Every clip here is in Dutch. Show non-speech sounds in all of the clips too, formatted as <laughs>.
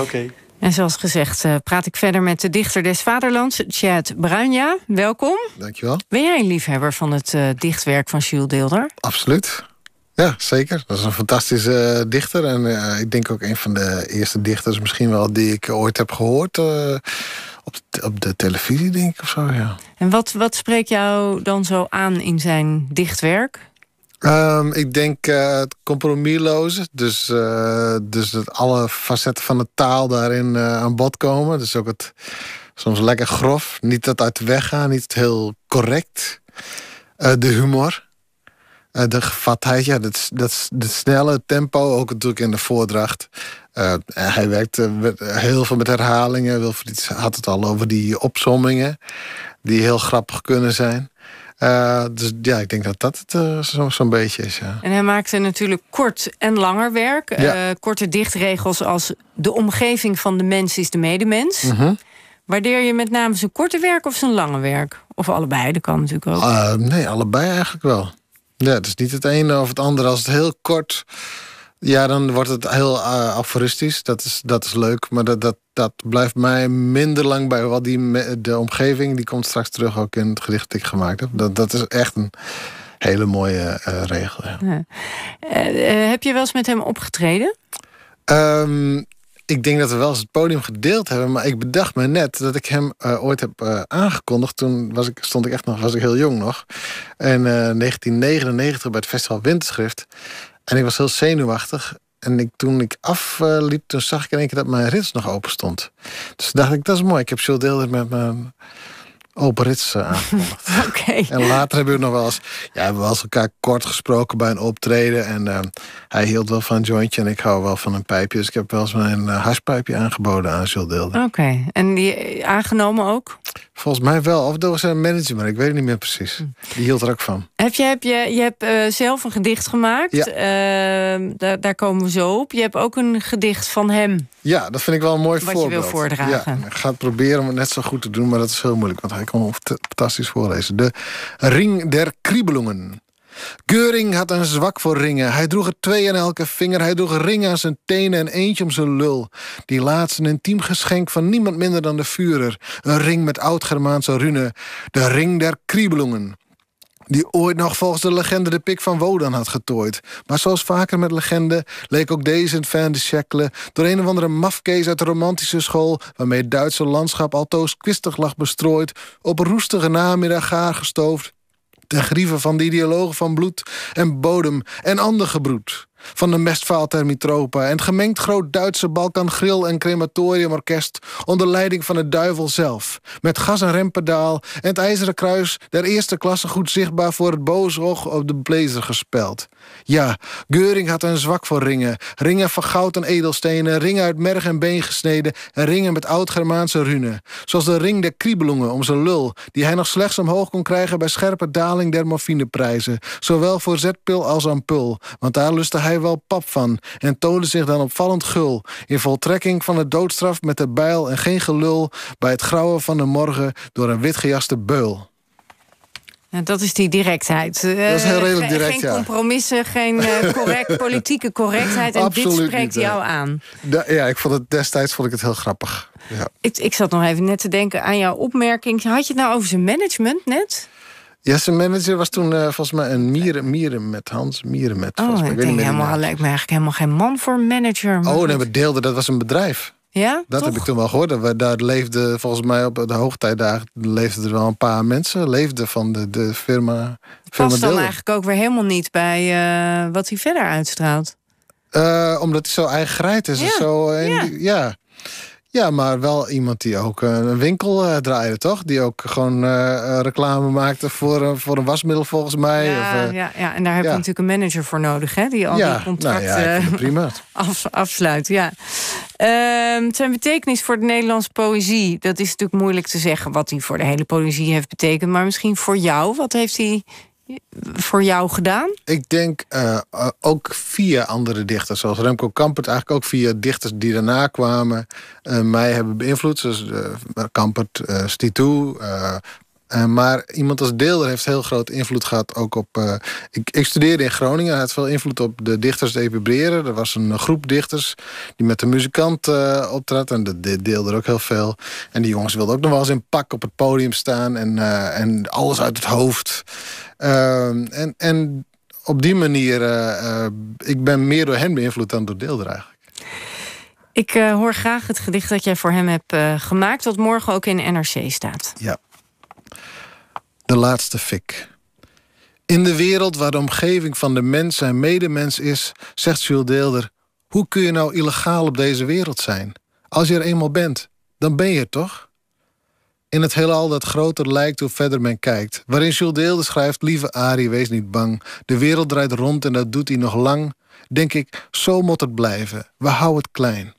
Oké. En zoals gezegd eh, praat ik verder met de dichter des Vaderlands, Chad Bruinja. Welkom. Dankjewel. Ben jij een liefhebber van het eh, dichtwerk van Jules Deelder? Absoluut. Ja, zeker. Dat is een fantastische eh, dichter. En ik denk ook een van de eerste dichters misschien wel die ik ooit heb gehoord. op, de, op de televisie, denk ik, of zo, ja. En wat, wat spreekt jou dan zo aan in zijn dichtwerk? Ehm, ik denk eh, het compromisloze. Dus, eh, dus dat alle facetten van de taal daarin eh, aan bod komen. Dus ook het soms lekker grof. Niet dat uit de weg gaan. Niet heel correct. de humor. de gevatheid. Ja, dat, dat, snelle tempo. Ook natuurlijk in de voordracht. hij werkt heel veel met herhalingen. Wilfried had het al over die opzommingen. Die heel grappig kunnen zijn. Eh, dus ja, ik denk dat dat het eh, zo'n beetje is. Ja. En hij maakte natuurlijk kort en langer werk. Ja. Eh, korte dichtregels als de omgeving van de mens is de medemens. Mhm. Waardeer je met name zijn korte werk of zijn lange werk? Of allebei, dat kan natuurlijk ook. nee, allebei eigenlijk wel. Ja, het is niet het ene of het andere. Als het heel kort ja, dan wordt het heel uh, aforistisch. Dat is, dat is leuk. Maar dat, dat, dat blijft mij minder lang bij. Wat die, de omgeving die komt straks terug ook in het gedicht dat ik gemaakt heb. Dat, dat is echt een hele mooie eh, regel. Ja. Eh, heb je wel eens met hem opgetreden? Ehm, ik denk dat we wel eens het podium gedeeld hebben. Maar ik bedacht me net dat ik hem ooit heb aangekondigd. Toen was ik, stond ik echt nog, was ik heel jong nog. En 1999 bij het festival Winterschrift en ik was heel zenuwachtig. En ik, toen ik afliep, toen zag ik in één keer dat mijn rits nog open stond. Dus dacht ik, dat is mooi. Ik heb Jules Deelder met mijn open rits eh, aangekondigd. <laughs> En later hebben we nog wel eens... Ja, we hebben elkaar kort gesproken bij een optreden. En eh, hij hield wel van een jointje en ik hou wel van een pijpje. Dus ik heb wel eens mijn uh, haspijpje aangeboden aan Jules Deelder. Oké, en die aangenomen ook? Volgens mij wel. Of door zijn manager, maar ik weet het niet meer precies. Hm. Die hield er ook van. Heb je, heb je, je hebt eh, zelf een gedicht gemaakt. Ja. Ehm, daar, daar, komen we zo op. Je hebt ook een gedicht van hem. Ja, dat vind ik wel een mooi voorbeeld. Wat je wil voordragen. Ja, ga het proberen om het net zo goed te doen, maar dat is heel moeilijk. Want hij kon fantastisch voorlezen. De Ring der Kriebelungen. Geuring had een zwak voor ringen. Hij droeg er twee aan elke vinger. Hij droeg ringen aan zijn tenen en eentje om zijn lul. Die laatste een intiem geschenk van niemand minder dan de Führer. Een ring met oud-Germaanse runen. De ring der kriebelungen. die ooit nog volgens de legende de pik van Wodan had getooid. Maar zoals vaker met legende leek ook deze een fan de Shackle... door een of andere mafkees uit de romantische school... waarmee het Duitse landschap altoos kwistig lag bestrooid... op roestige namiddag gaar gestoofd ten grieve van de ideologen van bloed en bodem en ander gebroed van de mestvaal mitropa en het gemengd groot Duitse Balkangril- en crematoriumorkest onder leiding van de duivel zelf. Met gas- en rempedaal en het IJzeren Kruis der eerste klasse goed zichtbaar voor het Oog op de blazer gespeld. Ja, Geuring had een zwak voor ringen. Ringen van goud en edelstenen, ringen uit merg en been gesneden en ringen met oud-Germaanse runen. Zoals de ring der kriebelungen om zijn lul, die hij nog slechts omhoog kon krijgen bij scherpe daling der morfineprijzen. Zowel voor zetpil als ampul, want daar lustte hij hij wel pap van en toonde zich dan opvallend gul... in voltrekking van de doodstraf met de bijl en geen gelul... bij het grauwen van de morgen door een witgejaste beul. dat is die directheid. Eh, dat is heel redelijk Geen ja. compromissen, geen eh, <laughs> correct, politieke correctheid. En dit spreekt jou aan. ja, ik vond het, destijds vond ik het heel grappig. Ja. Ik, ik zat nog even net te denken aan jouw opmerking. Had je het nou over zijn management net? Ja, zijn manager was toen eh, volgens mij een mieren, mieren met Hans. Mieren met. Oh, ik, denk helemaal, lijkt me eigenlijk helemaal geen man voor manager. Oh, nee, we deelden, dat was een bedrijf. Ja, dat heb ik toen wel gehoord. daar leefden volgens mij op de hoogtijdagen leefden er wel een paar mensen. Leefden van de, de firma. past dan eigenlijk ook weer helemaal niet bij eh, wat hij verder uitstraalt. Eh, omdat hij zo eigen grijt is. En zo, en ja. Ja, maar wel iemand die ook eh, een winkel eh, draaide, toch? Die ook gewoon eh, reclame maakte voor, voor een wasmiddel, volgens mij. Ja, of, ja, ja, en daar heb je natuurlijk een manager voor nodig, hè? Die al die contracten nou ja, <laughs> afsluit. Ja. Ehm, zijn betekenis voor de Nederlandse poëzie, dat is natuurlijk moeilijk te zeggen... wat hij voor de hele poëzie heeft betekend. Maar misschien voor jou, wat heeft hij voor jou gedaan? Ik denk eh, eh, ook via andere dichters, zoals Remco Kampert, eigenlijk ook via dichters die daarna kwamen, uh, mij hebben beïnvloed. Dus uh, Kampert, Stitu, eh, maar iemand als Deelder heeft heel groot invloed gehad ook op... Eh, ik, ik, studeerde in Groningen, hij had veel invloed op de dichters te epibreren. Er was een groep dichters die met de muzikant uh, optrad. En dat de, Deelder ook heel veel. En die jongens wilden ook nog wel eens in pak op het podium staan. En, en alles uit het hoofd. Ehm, en, en op die manier... ik ben meer door hen beïnvloed dan door Deelder eigenlijk. Ik hoor graag het gedicht dat jij voor hem hebt gemaakt... wat morgen ook in NRC staat. Ja. De laatste fik. In de wereld waar de omgeving van de mens zijn medemens is, zegt Jules Deelder: Hoe kun je nou illegaal op deze wereld zijn? Als je er eenmaal bent, dan ben je er toch? In het heelal dat groter lijkt hoe verder men kijkt, waarin Jules Deelder schrijft: Lieve Arie, wees niet bang. De wereld draait rond en dat doet hij nog lang. Denk ik, zo moet het blijven. We houden het klein.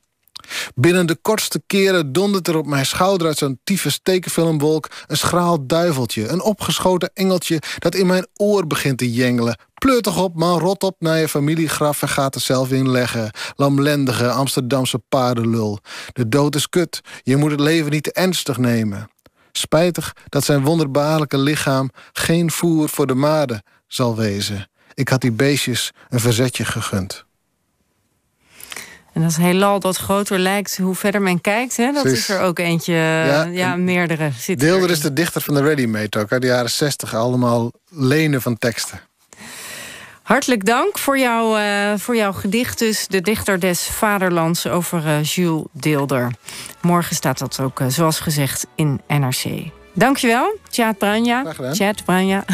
Binnen de kortste keren dondert er op mijn schouder uit zo'n tieve stekenfilmwolk een schraal duiveltje, een opgeschoten engeltje dat in mijn oor begint te jengelen. Pleur toch op, man, rot op naar je familiegraf en gaat er zelf in leggen. Lamlendige Amsterdamse paardenlul. De dood is kut, je moet het leven niet te ernstig nemen. Spijtig dat zijn wonderbaarlijke lichaam geen voer voor de maden zal wezen. Ik had die beestjes een verzetje gegund. Dat is heelal dat groter lijkt, hoe verder men kijkt, hè, dat is er ook eentje, eh, ja, meerdere. Deelder is de dichter van de ready-made ook, uit de jaren 60. Allemaal lenen van teksten. Hartelijk dank voor, jou, eh, voor jouw gedicht dus. De dichter des vaderlands over eh, Jules Deelder. Morgen staat dat ook, zoals gezegd, in NRC. Dankjewel, Tjaat Branja. Ciao, Branja.